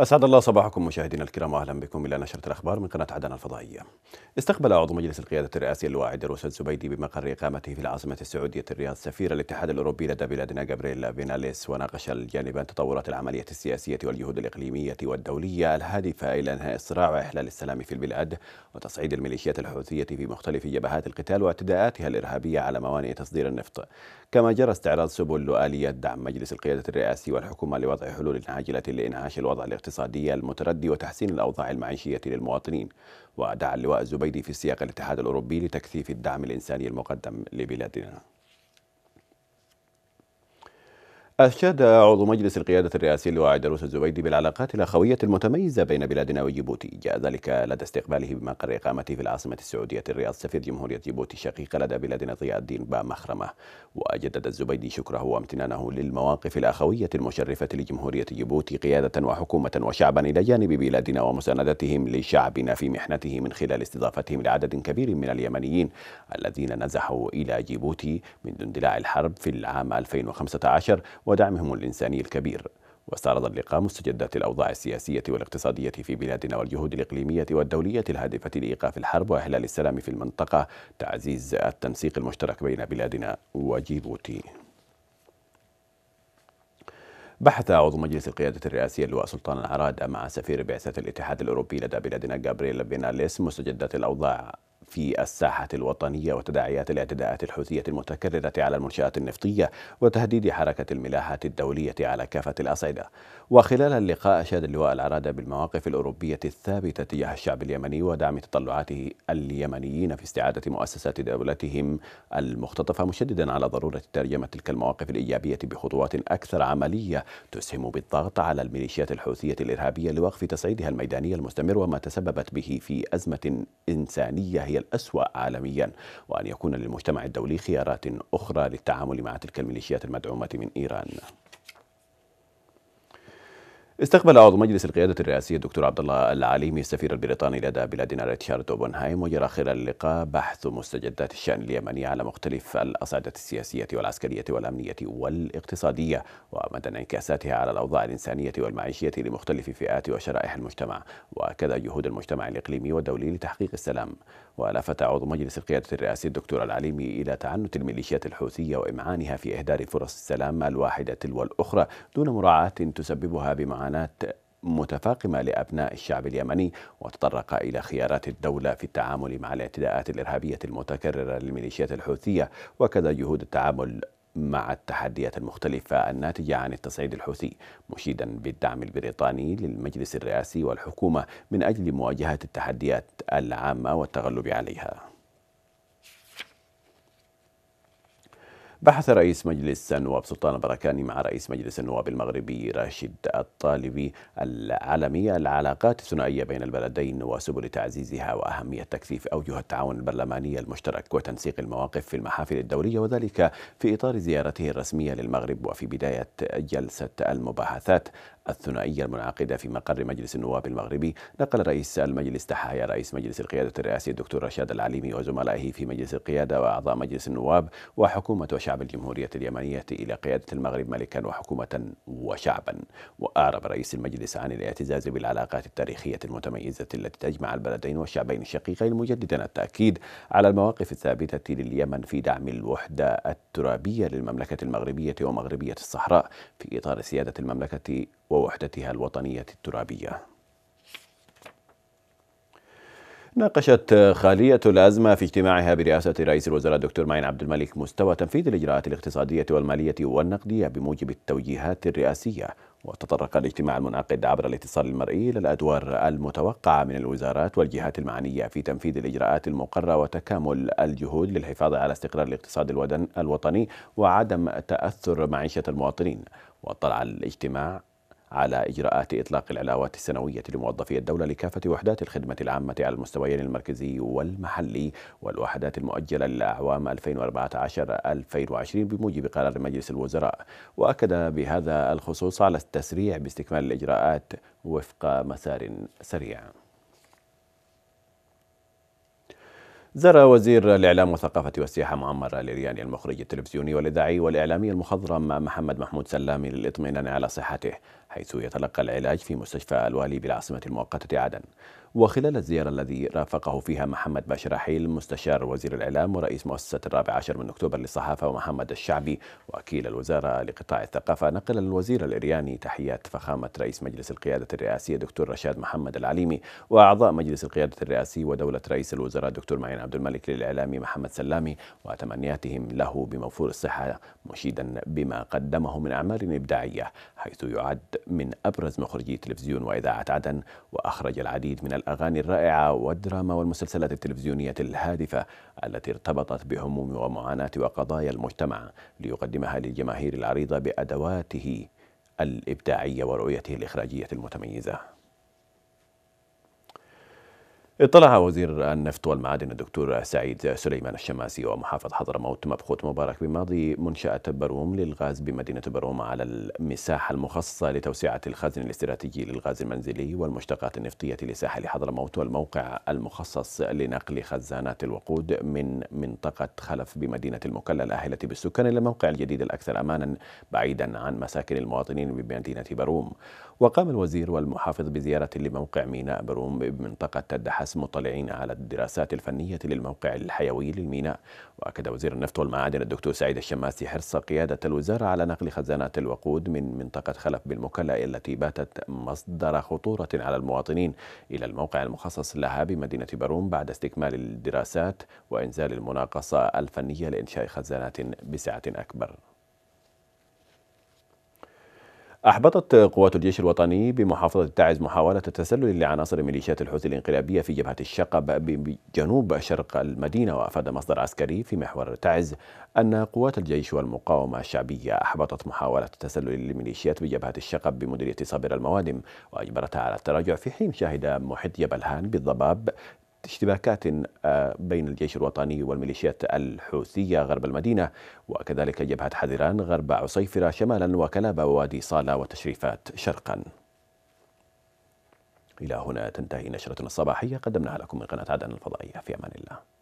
أسعد الله صباحكم مشاهدينا الكرام أهلا بكم إلى نشرة الأخبار من قناة عدن الفضائية استقبل عضو مجلس القيادة الرئاسي الواعد دروس الزبيدي بمقر إقامته في العاصمة السعودية الرياض سفير الاتحاد الأوروبي لدى بلادنا جابرييل بيناليس وناقش الجانبان تطورات العملية السياسية والجهود الإقليمية والدولية الهادفة إلى إنهاء الصراع وإحلال السلام في البلاد وتصعيد الميليشيات الحوثية في مختلف جبهات القتال واعتداءاتها الإرهابية على موانئ تصدير النفط كما جرى استعراض سبل وآلية دعم مجلس القيادة الرئاسي والحكومة لوضع حلول عاجلة لإنعاش الوضع الاقتصادي الاقتصادية المتردي وتحسين الأوضاع المعيشية للمواطنين ودعا اللواء الزبيدي في سياق الاتحاد الأوروبي لتكثيف الدعم الإنساني المقدم لبلادنا أشاد عضو مجلس القيادة الرئاسي اللواء عدروس الزبيدي بالعلاقات الأخوية المتميزة بين بلادنا وجيبوتي، جاء ذلك لدى استقباله بمقر إقامته في العاصمة السعودية الرياض سفير جمهورية جيبوتي الشقيقة لدى بلادنا ضياء الدين با مخرمة، وجدد الزبيدي شكره وامتنانه للمواقف الأخوية المشرفة لجمهورية جيبوتي قيادة وحكومة وشعبا إلى جانب بلادنا ومساندتهم لشعبنا في محنته من خلال استضافتهم لعدد كبير من اليمنيين الذين نزحوا إلى جيبوتي منذ اندلاع الحرب في العام 2015 ودعمهم الإنساني الكبير واستعرض اللقاء مستجدات الأوضاع السياسية والاقتصادية في بلادنا والجهود الإقليمية والدولية الهادفة لإيقاف الحرب وإحلال السلام في المنطقة تعزيز التنسيق المشترك بين بلادنا وجيبوتي بحث عضو مجلس القيادة الرئاسي اللواء سلطان العراد مع سفير بعثة الاتحاد الأوروبي لدى بلادنا جابرييل بيناليس مستجدات الأوضاع في الساحة الوطنية وتداعيات الاعتداءات الحوثية المتكررة على المنشآت النفطية وتهديد حركة الملاحة الدولية على كافة الأصعدة وخلال اللقاء أشاد اللواء العرادة بالمواقف الأوروبية الثابتة تجاه الشعب اليمني ودعم تطلعاته اليمنيين في استعادة مؤسسات دولتهم المختطفة مشددا على ضرورة ترجمة تلك المواقف الإيجابية بخطوات أكثر عملية تسهم بالضغط على الميليشيات الحوثية الإرهابية لوقف تصعيدها الميداني المستمر وما تسببت به في أزمة إنسانية هي الأسوأ عالميا وأن يكون للمجتمع الدولي خيارات أخرى للتعامل مع تلك الميليشيات المدعومة من إيران استقبل عضو مجلس القيادة الرئاسي الدكتور عبد الله العليمي السفير البريطاني لدى بلادنا ريتشارد اوبنهايم وجرى خلال اللقاء بحث مستجدات الشأن اليمني على مختلف الأصعدة السياسية والعسكرية والأمنية والاقتصادية ومدى انعكاساتها على الأوضاع الإنسانية والمعيشية لمختلف فئات وشرائح المجتمع وكذا جهود المجتمع الإقليمي والدولي لتحقيق السلام ولفت عضو مجلس القياده الرئاسي الدكتور العليمي الى تعنت الميليشيات الحوثيه وامعانها في اهدار فرص السلام الواحده تلو الاخرى دون مراعاه تسببها بمعاناه متفاقمة لأبناء الشعب اليمني وتطرق إلى خيارات الدولة في التعامل مع الاعتداءات الإرهابية المتكررة للميليشيات الحوثية وكذا جهود التعامل مع التحديات المختلفة الناتجة عن التصعيد الحوثي مشيدا بالدعم البريطاني للمجلس الرئاسي والحكومة من أجل مواجهة التحديات العامة والتغلب عليها بحث رئيس مجلس النواب سلطان بركاني مع رئيس مجلس النواب المغربي راشد الطالبي العالمي العلاقات الثنائية بين البلدين وسبل تعزيزها وأهمية تكثيف أوجه التعاون البرلماني المشترك وتنسيق المواقف في المحافل الدولية وذلك في إطار زيارته الرسمية للمغرب وفي بداية جلسة المباحثات الثنائية المنعقدة في مقر مجلس النواب المغربي نقل رئيس المجلس تحايا رئيس مجلس القيادة الرئاسي الدكتور رشاد العليمي وزملائه في مجلس القيادة وأعضاء مجلس النواب وحكومة وشعب الجمهورية اليمنية إلى قيادة المغرب ملكا وحكومة وشعبا وأعرب رئيس المجلس عن الاعتزاز بالعلاقات التاريخية المتميزة التي تجمع البلدين والشعبين الشقيقين مجددا التأكيد على المواقف الثابتة لليمن في دعم الوحدة الترابية للمملكة المغربية ومغربية الصحراء في إطار سيادة المملكة ووحدتها الوطنية الترابية ناقشت خالية الأزمة في اجتماعها برئاسة رئيس الوزراء الدكتور معين عبد الملك مستوى تنفيذ الإجراءات الاقتصادية والمالية والنقدية بموجب التوجيهات الرئاسية وتطرق الاجتماع المنعقد عبر الاتصال المرئي إلى الأدوار المتوقعة من الوزارات والجهات المعنية في تنفيذ الإجراءات المقررة وتكامل الجهود للحفاظ على استقرار الاقتصاد الوطني وعدم تأثر معيشة المواطنين واطلع الاجتماع على إجراءات إطلاق العلاوات السنوية لموظفي الدولة لكافة وحدات الخدمة العامة على المستويين المركزي والمحلي والوحدات المؤجلة للأعوام 2014-2020 بموجب قرار مجلس الوزراء وأكد بهذا الخصوص على التسريع باستكمال الإجراءات وفق مسار سريع زار وزير الإعلام والثقافة والسياحة معمر الرياني المخرج التلفزيوني والإذاعي والإعلامي المخضرم محمد محمود سلامي للإطمئنان على صحته حيث يتلقى العلاج في مستشفى الوالي بالعاصمة المؤقتة عدن وخلال الزيارة الذي رافقه فيها محمد باشا رحيل مستشار وزير الإعلام ورئيس مؤسسة الرابع عشر من أكتوبر للصحافة ومحمد الشعبي وكيل الوزارة لقطاع الثقافة نقل الوزير الإرياني تحيات فخامة رئيس مجلس القيادة الرئاسي دكتور رشاد محمد العليمي وأعضاء مجلس القيادة الرئاسي ودولة رئيس الوزراء دكتور معين عبد الملك للإعلامي محمد سلامي وتمنياتهم له بموفور الصحة مشيدا بما قدمه من أعمال إبداعية حيث يعد من أبرز مخرجي تلفزيون وإذاعة عدن وأخرج العديد من الأغاني الرائعة والدراما والمسلسلات التلفزيونية الهادفة التي ارتبطت بهموم ومعاناة وقضايا المجتمع ليقدمها للجماهير العريضة بأدواته الإبداعية ورؤيته الإخراجية المتميزة اطلع وزير النفط والمعادن الدكتور سعيد سليمان الشماسي ومحافظ حضرموت مبخوت مبارك بماضي منشأة بروم للغاز بمدينة بروم على المساحة المخصصة لتوسعة الخزن الاستراتيجي للغاز المنزلي والمشتقات النفطية لساحل حضرموت والموقع المخصص لنقل خزانات الوقود من منطقة خلف بمدينة المكلا الآهلة بالسكان إلى الموقع الجديد الأكثر أمانا بعيدا عن مساكن المواطنين بمدينة بروم وقام الوزير والمحافظ بزيارة لموقع ميناء بروم بمنطقة الدحس الناس مطلعين على الدراسات الفنية للموقع الحيوي للميناء وأكد وزير النفط والمعادن الدكتور سعيد الشماسي حرص قيادة الوزارة على نقل خزانات الوقود من منطقة خلف بالمكلا التي باتت مصدر خطورة على المواطنين إلى الموقع المخصص لها بمدينة بارون بعد استكمال الدراسات وإنزال المناقصة الفنية لإنشاء خزانات بسعة أكبر أحبطت قوات الجيش الوطني بمحافظة تعز محاولة التسلل لعناصر ميليشيات الحوثي الانقلابية في جبهة الشقب بجنوب شرق المدينة وأفاد مصدر عسكري في محور تعز أن قوات الجيش والمقاومة الشعبية أحبطت محاولة التسلل لميليشيات بجبهة الشقب بمديرية صابر الموادم وأجبرتها على التراجع في حين شهد محيط جبل هان بالضباب اشتباكات آه، بين الجيش الوطني والميليشيات الحوثية غرب المدينة وكذلك جبهة حذران غرب عصيفرة شمالا وكلابة ووادي صالة وتشريفات شرقا إلى هنا تنتهي نشرتنا الصباحية قدمناها لكم من قناة عدن الفضائية في أمان الله